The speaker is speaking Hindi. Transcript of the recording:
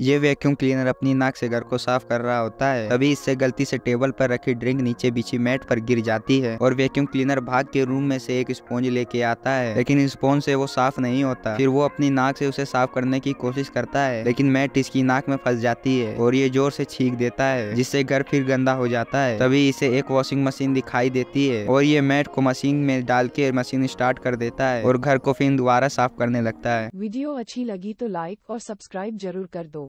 ये वैक्यूम क्लीनर अपनी नाक से घर को साफ कर रहा होता है तभी इससे गलती से टेबल पर रखी ड्रिंक नीचे बिछी मैट पर गिर जाती है और वैक्यूम क्लीनर भाग के रूम में से एक स्पॉन्ज लेके आता है लेकिन स्पॉन्ज से वो साफ नहीं होता फिर वो अपनी नाक से उसे साफ करने की कोशिश करता है लेकिन मैट इसकी नाक में फंस जाती है और ये जोर से छींक देता है जिससे घर फिर गंदा हो जाता है तभी इसे एक वॉशिंग मशीन दिखाई देती है और ये मैट को मशीन में डाल के मशीन स्टार्ट कर देता है और घर को फिर दोबारा साफ करने लगता है वीडियो अच्छी लगी तो लाइक और सब्सक्राइब जरूर कर दो